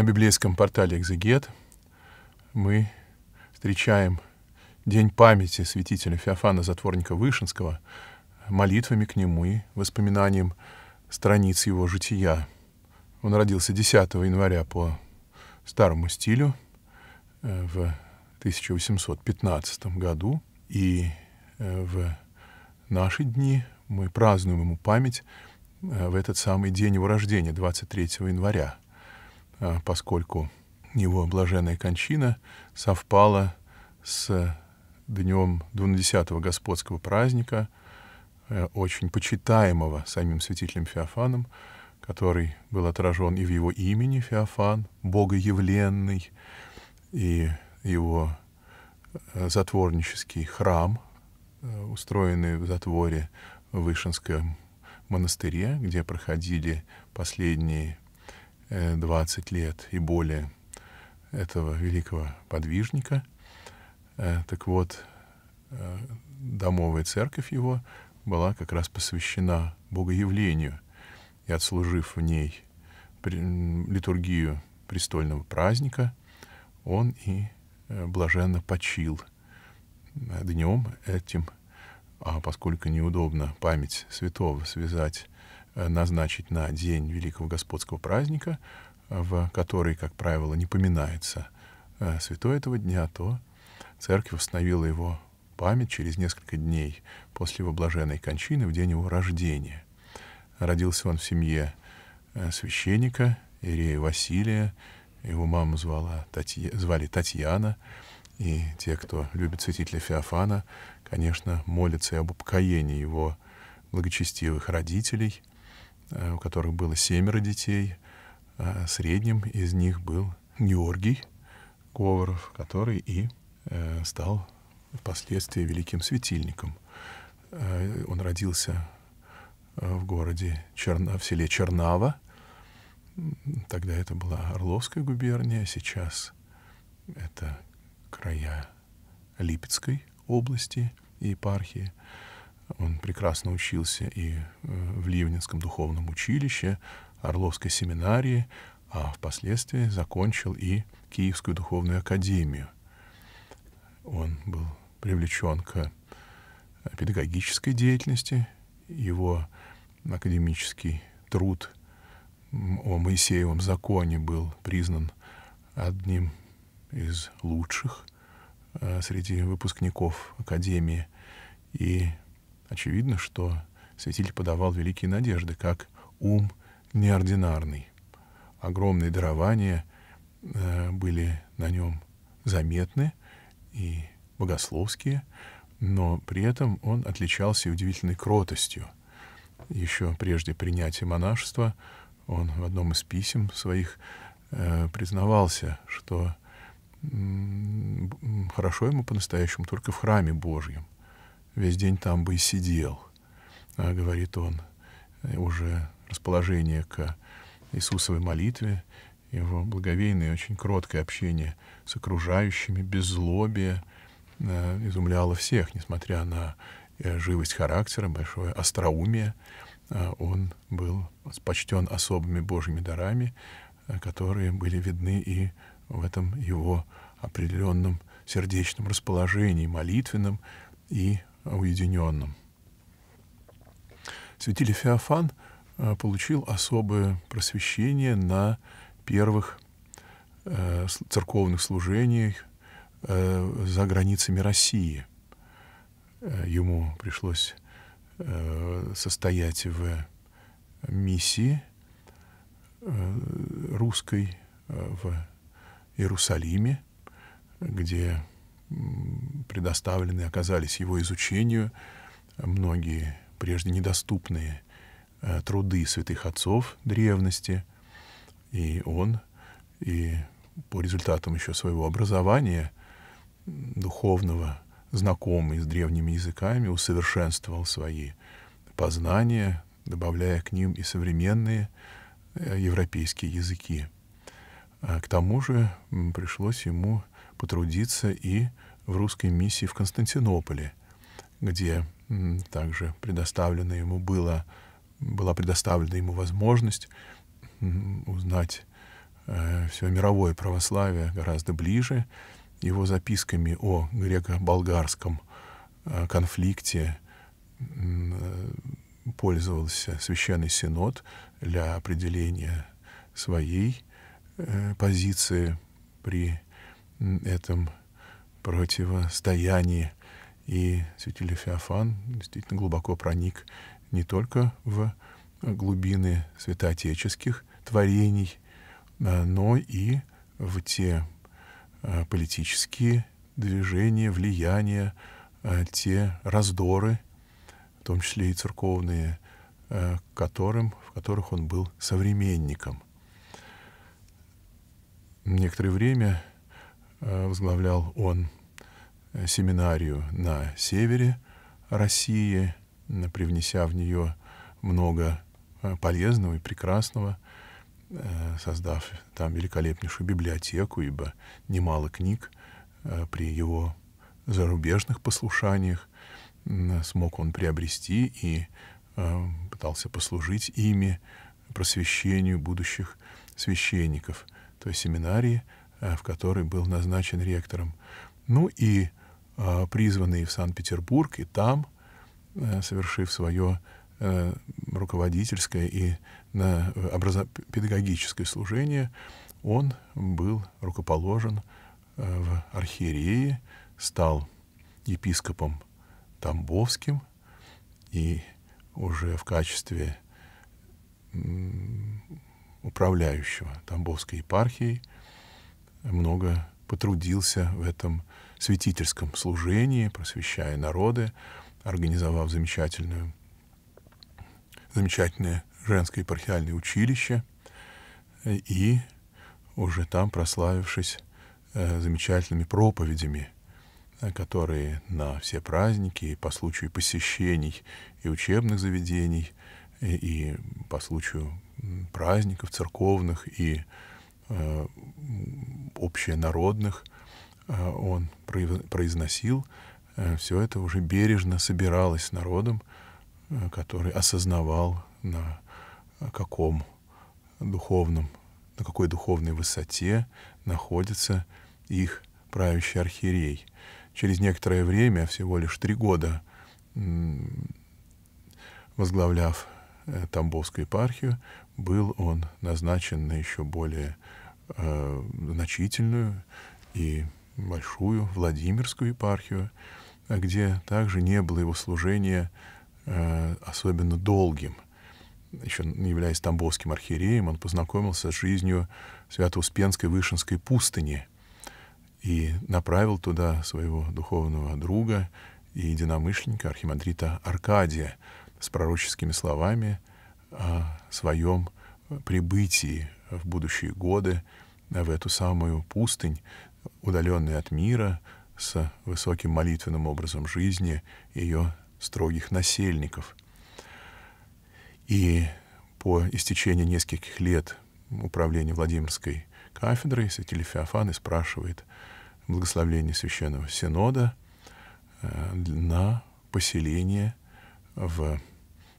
На библейском портале «Экзегет» мы встречаем День памяти святителя Феофана Затворника Вышинского молитвами к нему и воспоминанием страниц его жития. Он родился 10 января по старому стилю э, в 1815 году, и э, в наши дни мы празднуем ему память э, в этот самый день его рождения, 23 января. А, поскольку его блаженная кончина совпала с днем 12-го господского праздника, э, очень почитаемого самим святителем Феофаном, который был отражен и в его имени Феофан, богоявленный, и его э, затворнический храм, э, устроенный в затворе в Вышинском монастыре, где проходили последние 20 э, лет и более этого великого подвижника. Э, так вот, э, домовая церковь его была как раз посвящена Богоявлению, и отслужив в ней литургию престольного праздника, он и блаженно почил днем этим, а поскольку неудобно память святого связать Э, назначить на день Великого Господского праздника, э, в который, как правило, не поминается э, святой этого дня, то церковь установила его память через несколько дней после его блаженной кончины, в день его рождения. Родился он в семье священника Ирея Василия, его маму звала Татья, звали Татьяна, и те, кто любит святителя Феофана, конечно, молятся и об упокоении его благочестивых родителей – Э, у которых было семеро детей. Э, средним из них был Георгий Говоров, который и э, стал впоследствии великим светильником. Он родился в городе Черна, в селе Чернава. Тогда это была Орловская губерния, сейчас это края Липецкой области и епархии. Он прекрасно учился и э, в Ливнинском духовном училище, Орловской семинарии, а впоследствии закончил и Киевскую духовную академию. Он был привлечен к э, педагогической деятельности, его академический труд о Моисеевом законе был признан одним из лучших э, среди выпускников Академии. И Очевидно, что святитель подавал великие надежды, как ум неординарный. Огромные дарования э, были на нем заметны и богословские, но при этом он отличался удивительной кротостью. Еще прежде принятия монашества он в одном из писем своих э, признавался, что хорошо ему по-настоящему только в храме Божьем — весь день там бы и сидел, а, говорит он, э, уже расположение к Иисусовой молитве, его благовейное, очень кроткое общение с окружающими, беззлобие э, изумляло всех, несмотря на э, живость характера, большое остроумие. Он был почтен особыми Божьими дарами, которые были видны и в этом его определенном сердечном расположении, молитвенном и уединенным. Святитель Феофан э, получил особое просвещение на первых э, церковных служениях э, за границами России. Ему пришлось состоять в миссии русской в Иерусалиме, где предоставлены, оказались его изучению многие прежде недоступные э, труды святых отцов древности, и он, и по результатам еще своего образования духовного, знакомый с древними языками, усовершенствовал свои познания, добавляя к ним и современные э, европейские языки. А к тому же пришлось ему потрудиться и в русской миссии в Константинополе, где также предоставлена ему было, была предоставлена ему возможность узнать э, все мировое православие гораздо ближе. Его записками о греко-болгарском э, конфликте э, пользовался Священный Синод для определения своей э, позиции при этом противостоянии. И святитель Феофан действительно глубоко проник не только в э, глубины святоотеческих творений, а, но и в те э, политические движения, влияния, э, те раздоры, в том числе и церковные, которым, в которых он был современником. Некоторое время Э, возглавлял он э, семинарию на севере России, привнеся в нее много э, полезного и прекрасного, создав там великолепнейшую библиотеку, ибо немало книг при его зарубежных послушаниях смог он приобрести и пытался послужить ими просвещению будущих священников то есть семинарии — Э, в который был назначен ректором. Ну и а, призванный в Санкт-Петербург, и там, э, совершив свое э, руководительское и педагогическое служение, он был рукоположен в архиереи, стал епископом Тамбовским и уже в качестве управляющего Тамбовской епархией – много потрудился в этом святительском служении, просвещая народы, организовав замечательную, замечательное женское епархиальное училище и уже там прославившись э, замечательными проповедями, э, которые на все праздники по случаю посещений и учебных заведений, и, и по случаю праздников церковных и Э, общенародных э, он произносил, э, все это уже бережно собиралось с народом, который осознавал, на каком духовном, на какой духовной высоте находится их правящий архиерей. Через некоторое время, всего лишь три года, возглавляв Тамбовскую епархию, был он назначен на еще более Э, значительную и большую Владимирскую епархию, где также не было его служения э, особенно долгим. Еще являясь тамбовским архиереем, он познакомился с жизнью Свято-Успенской Вышинской пустыни и направил туда своего духовного друга и единомышленника архимандрита Аркадия с пророческими словами о своем прибытии в будущие годы э, в эту самую пустынь, удаленную от мира, с высоким молитвенным образом жизни ее строгих насельников. И по истечении нескольких лет управления Владимирской кафедрой святитель Феофан и спрашивает благословление Священного Синода э, на поселение в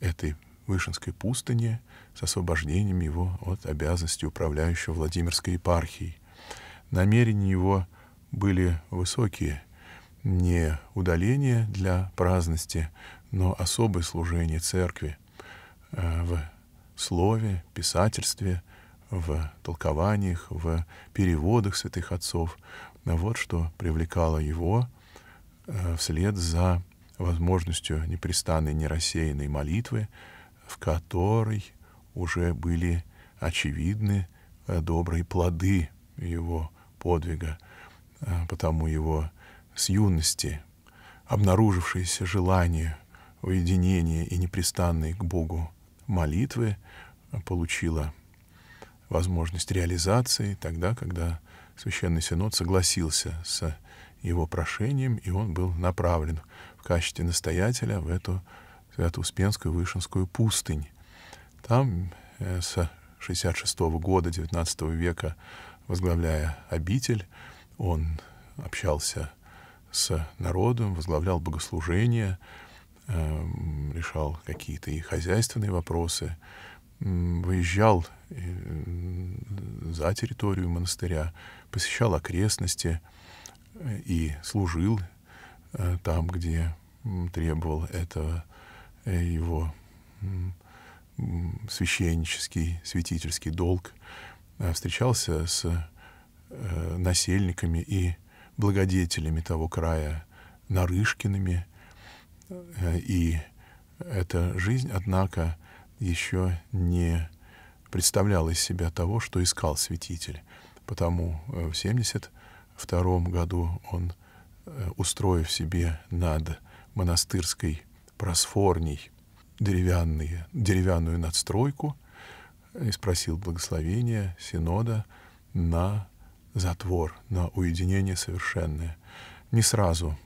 этой Вышинской пустыне – с освобождением его от обязанности управляющего Владимирской епархией. Намерения его были высокие, не удаление для праздности, но особое служение церкви э, в слове, писательстве, в толкованиях, в переводах святых отцов. Вот что привлекало его э, вслед за возможностью непрестанной нерассеянной молитвы, в которой уже были очевидны э, добрые плоды его подвига, э, потому его с юности обнаружившееся желание уединения и непрестанной к Богу молитвы э, получило возможность реализации тогда, когда Священный Синод согласился с его прошением, и он был направлен в качестве настоятеля в эту Свято-Успенскую Вышинскую пустынь, там э, с 66 -го года 19 века, возглавляя обитель, он общался с народом, возглавлял богослужение, эм, решал какие-то и хозяйственные вопросы, выезжал э, за территорию монастыря, посещал окрестности э, и служил там, где требовал этого его священнический, святительский долг, э, встречался с э, насельниками и благодетелями того края, Нарышкиными. Э, и эта жизнь, однако, еще не представляла из себя того, что искал святитель. Потому в 1972 году он, устроив себе над монастырской просфорней деревянные, деревянную надстройку и спросил благословения синода на затвор, на уединение совершенное. Не сразу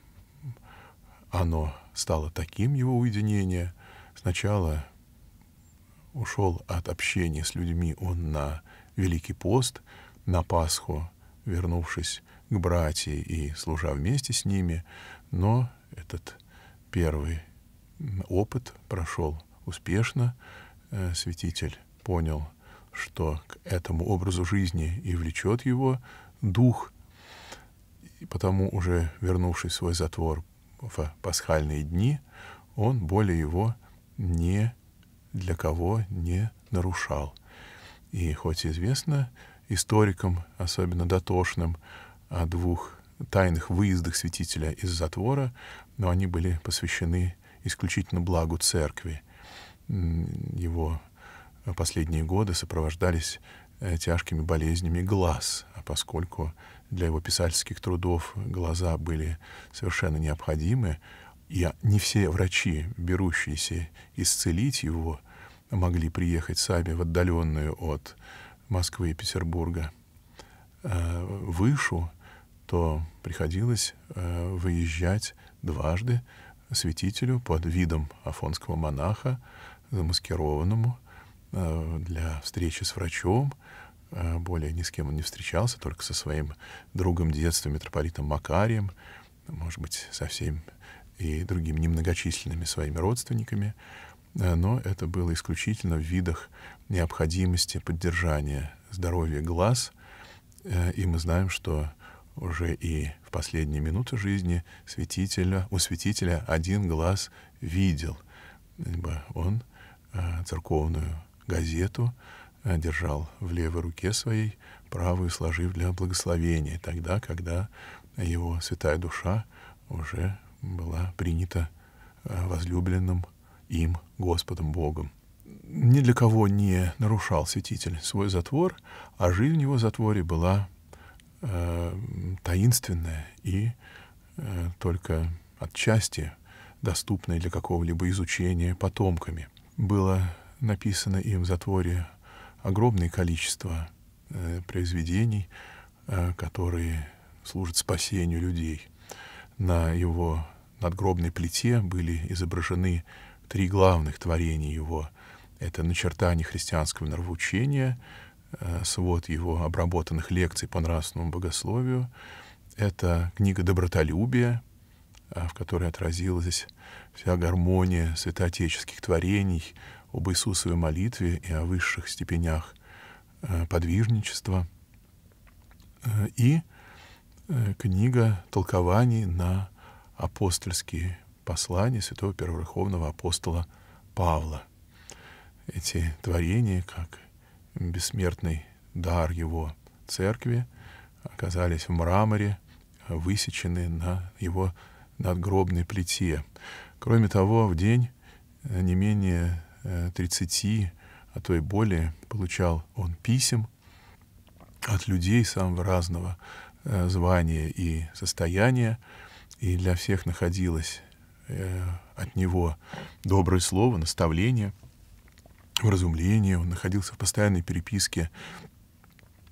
оно стало таким, его уединение. Сначала ушел от общения с людьми он на Великий пост, на Пасху, вернувшись к братьям и служа вместе с ними, но этот первый опыт прошел успешно, э, святитель понял, что к этому образу жизни и влечет его дух, и потому уже вернувшись в свой затвор в пасхальные дни, он более его не для кого не нарушал. И хоть известно историкам, особенно дотошным, о двух тайных выездах святителя из затвора, но они были посвящены исключительно благу церкви. Его э, последние годы сопровождались э, тяжкими болезнями глаз, а поскольку для его писательских трудов глаза были совершенно необходимы, и а, не все врачи, берущиеся исцелить его, могли приехать сами в отдаленную от Москвы и Петербурга э, вышу, то приходилось выезжать дважды святителю под видом афонского монаха, замаскированному э, для встречи с врачом. Э, более ни с кем он не встречался, только со своим другом детства, митрополитом Макарием, может быть, со всеми и другими немногочисленными своими родственниками. Э, но это было исключительно в видах необходимости поддержания здоровья глаз. И мы знаем, что уже и в последние минуты жизни святителя, у святителя один глаз видел. Он э, церковную газету э, держал в левой руке своей, правую сложив для благословения, тогда, когда его святая душа уже была принята э, возлюбленным им Господом Богом. Ни для кого не нарушал святитель свой затвор, а жизнь в его затворе была э, таинственное и э, только отчасти доступное для какого-либо изучения потомками. Было написано им в затворе огромное количество э, произведений, э, которые служат спасению людей. На его надгробной плите были изображены три главных творения его. Это начертание христианского нравоучения — Э, свод его обработанных лекций по нравственному богословию. Это книга «Добротолюбие», э, в которой отразилась вся гармония святоотеческих творений об Иисусовой молитве и о высших степенях э, подвижничества. И книга толкований на апостольские послания святого первоверховного апостола Павла. Эти творения, как бессмертный дар его церкви, оказались в мраморе, высечены на его надгробной плите. Кроме того, в день э, не менее 30, э, а то и более, получал он писем от людей самого разного э, звания и состояния, и для всех находилось от него доброе слово, наставление — вразумление, он находился в постоянной переписке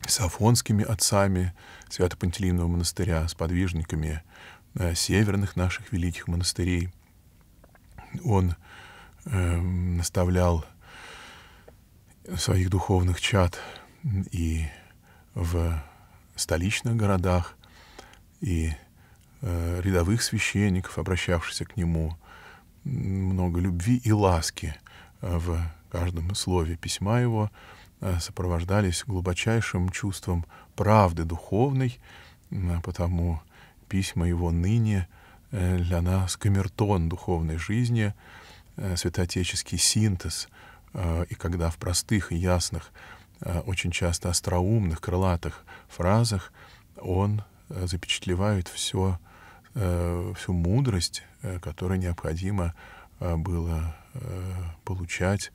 с афонскими отцами свято пантелеимного монастыря, с подвижниками э, северных наших великих монастырей. Он э, наставлял своих духовных чад и в столичных городах, и э, рядовых священников, обращавшихся к нему, много любви и ласки э, в каждом слове письма его э, сопровождались глубочайшим чувством правды духовной, а потому письма его ныне э, для нас камертон духовной жизни, э, святоотеческий синтез, и когда в простых и ясных, очень часто остроумных, крылатых фразах он запечатлевает все, всю мудрость, которая необходимо было получать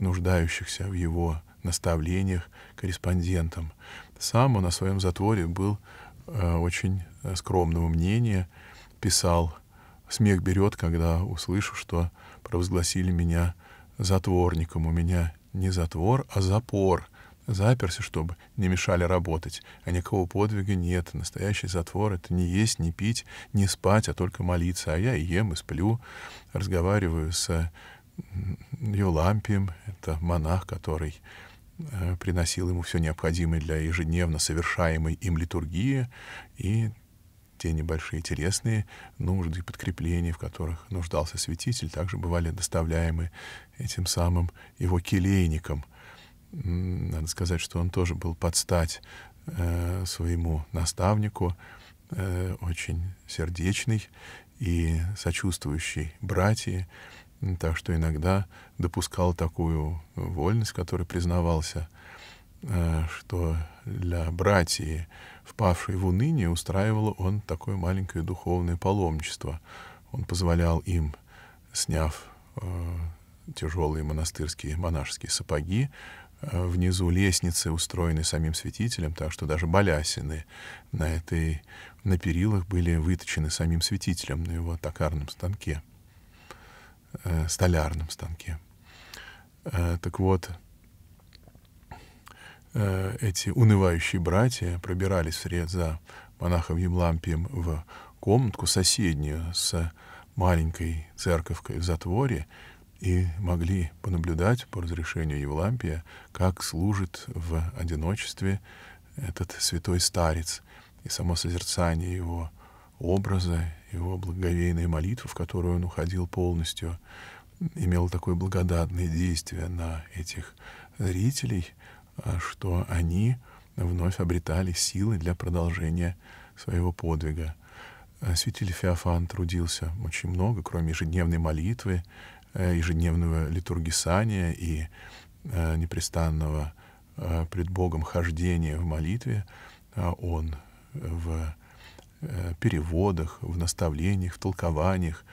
нуждающихся в его наставлениях корреспондентам. Сам он о своем затворе был э, очень э, скромного мнения, писал «Смех берет, когда услышу, что провозгласили меня затворником. У меня не затвор, а запор. Заперся, чтобы не мешали работать. А никакого подвига нет. Настоящий затвор — это не есть, не пить, не спать, а только молиться. А я и ем, и сплю, разговариваю с Евлампием, это монах, который э, приносил ему все необходимое для ежедневно совершаемой им литургии и те небольшие телесные нужды, и подкрепления, в которых нуждался святитель, также бывали доставляемы этим самым его келейником. Надо сказать, что он тоже был под стать э, своему наставнику, э, очень сердечный и сочувствующий братья, так что иногда допускал такую вольность, который признавался, э, что для братьев, впавшей в уныние, устраивал он такое маленькое духовное паломничество. Он позволял им, сняв э, тяжелые монастырские монашеские сапоги, э, внизу лестницы, устроенной самим святителем, так что даже балясины на этой на перилах были выточены самим святителем на его токарном станке э, столярном станке. Э, так вот, э, эти унывающие братья пробирались вслед за монахом Евлампием в комнатку соседнюю с маленькой церковкой в затворе и могли понаблюдать по разрешению Евлампия, как служит в одиночестве этот святой старец и само созерцание его образа его благоговейная молитва, в которую он уходил полностью, имела такое благодатное действие на этих зрителей, а, что они вновь обретали силы для продолжения своего подвига. А, святитель Феофан трудился очень много, кроме ежедневной молитвы, э, ежедневного литургисания и э, непрестанного э, пред Богом хождения в молитве. А он в Э, переводах, в наставлениях, в толкованиях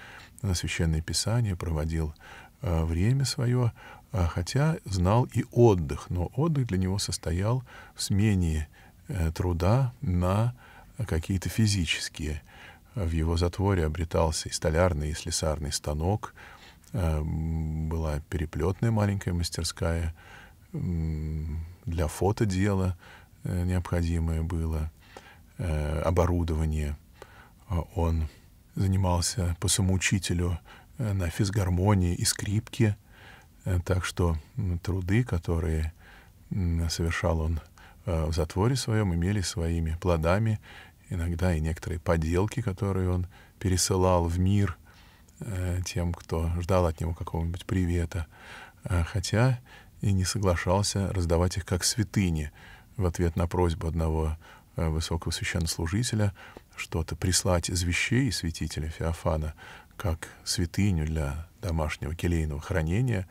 на Священное Писание проводил э, время свое, э, хотя знал и отдых, но отдых для него состоял в смене труда на какие-то физические. В его затворе обретался и столярный, и слесарный станок, была переплетная маленькая мастерская, для фотодела необходимое было — Э, оборудование. Э, он занимался по самоучителю э, на физгармонии и скрипке. Так что труды, которые совершал он в затворе своем, имели своими плодами, иногда и некоторые поделки, которые он пересылал в мир тем, кто ждал от него какого-нибудь привета, хотя и не соглашался раздавать их как святыни в ответ на просьбу одного Э, высокого священнослужителя что-то прислать из вещей святителя Феофана как святыню для домашнего келейного хранения,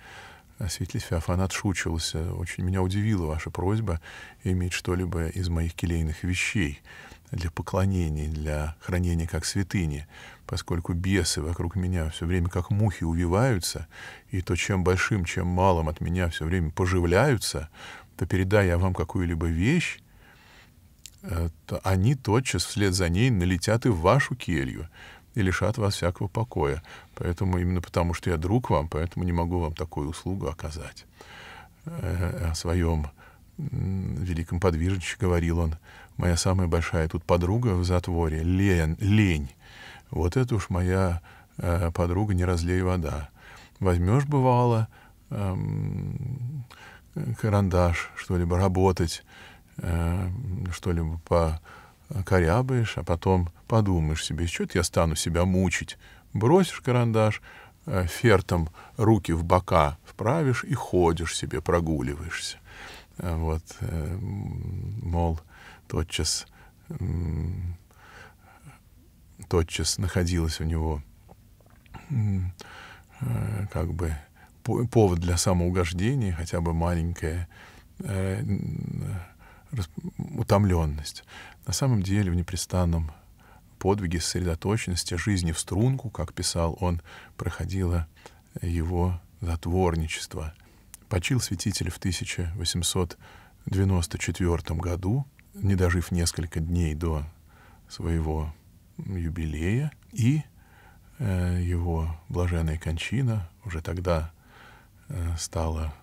а святитель Феофан отшучивался. Очень меня удивила ваша просьба иметь что-либо из моих келейных вещей для поклонения для хранения как святыни, поскольку бесы вокруг меня все время как мухи увиваются, и то, чем большим, чем малым от меня все время поживляются, то передай я вам какую-либо вещь, Э, то они тотчас вслед за ней налетят и в вашу келью и лишат вас всякого покоя. Поэтому именно потому, что я друг вам, поэтому не могу вам такую услугу оказать. Э, о своем великом подвижниче говорил он, моя самая большая тут подруга в затворе, лень, лень. Вот это уж моя э, подруга, не разлей вода. Возьмешь, бывало, эм, карандаш, что-либо работать, Э, что-либо по покорябаешь, а потом подумаешь себе, что я стану себя мучить. Бросишь карандаш, э, фертом руки в бока вправишь и ходишь себе, прогуливаешься. Э, вот, мол, тотчас, тотчас находилась у него как бы повод для самоугождения, хотя бы маленькое, утомленность. На самом деле в непрестанном подвиге сосредоточенности жизни в струнку, как писал он, проходило его затворничество. Почил святитель в 1894 году, не дожив несколько дней до своего юбилея, и э, его блаженная кончина уже тогда э, стала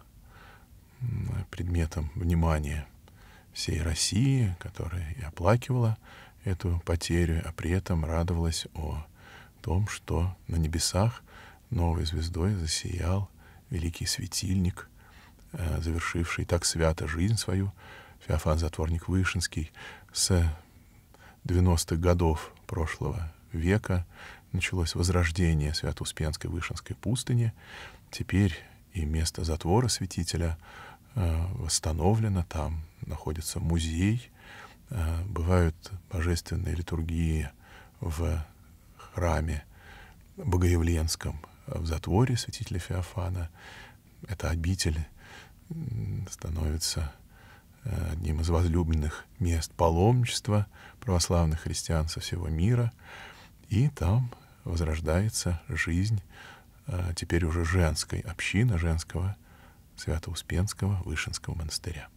предметом внимания всей России, которая и оплакивала эту потерю, а при этом радовалась о том, что на небесах новой звездой засиял великий светильник, э, завершивший так свято жизнь свою, Феофан Затворник Вышинский, с 90-х годов прошлого века началось возрождение Свято-Успенской Вышинской пустыни. Теперь и место затвора святителя — Э, восстановлена, там находится музей, э, бывают божественные литургии в храме Богоявленском э, в затворе святителя Феофана. это обитель становится одним из возлюбленных мест паломничества православных христиан со всего мира. И там возрождается жизнь теперь уже женской общины, женского Свято-Успенского Вышинского монастыря.